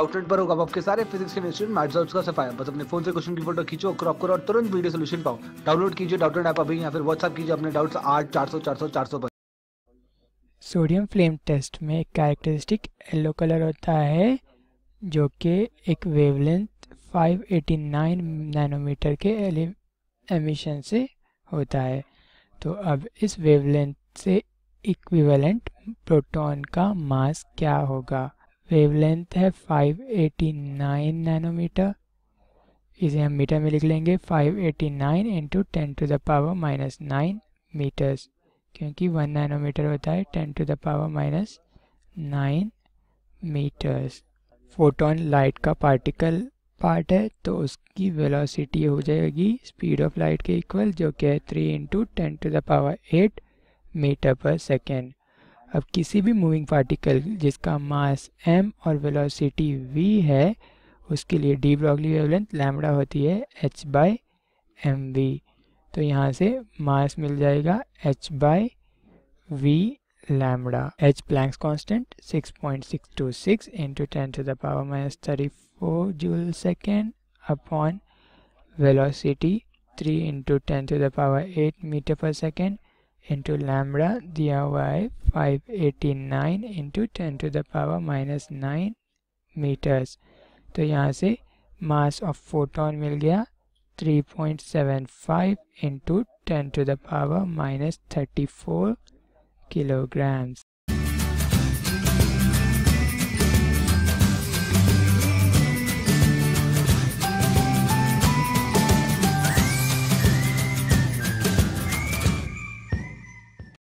outlet पर होगा आपके सारे फिजिक्स केमिस्ट्री मैथ्स और उसका सफाया बस अपने फोन से क्वेश्चन की फोटो खींचो क्रॉप करो और तुरंत वीडियो सोल्यूशन पाओ डाउनलोड कीजिए डाउटलेट ऐप अभी या फिर व्हाट्सअप कीजिए अपने डाउट्स आठ चार सौ चार सौ चार सौ पर सोडियम फ्लेम टेस्ट में एक कैरेक्टरिस्टिक येलो कलर होता है जो कि एक वेवलेंथ 589 नैनोमीटर के एमिशन से होता है तो अब इस वेवलेंथ से इक्विवेलेंट प्रोटॉन का मास क्या होगा वेवलेंथ है 589 नैनोमीटर इसे हम मीटर में लिख लेंगे 589 eighty nine into ten to the power minus nine metres क्योंकि वन नैनोमीटर होता है ten to the power minus nine metres photon light का पार्टिकल पार्ट है तो उसकी वेलोसिटी हो जाएगी स्पीड ऑफ लाइट के इक्वल जो कि है three into ten to the power eight metre per second अब किसी भी मूविंग पार्टिकल जिसका मास m और वेलोसिटी v है उसके लिए डी ब्रॉगली वेवलेंथ लैमडा होती है h बाई एम वी तो यहाँ से मास मिल जाएगा h by V lambda H Planck's constant 6.626 into ten to the power minus thirty four joule second upon velocity three into ten to the power eight metre per second into lambda दिया हुआ है five eighty nine into ten to the power minus nine metres तो यहाँ से mass of photon मिल गया three point seven five into ten to the power minus thirty four kilograms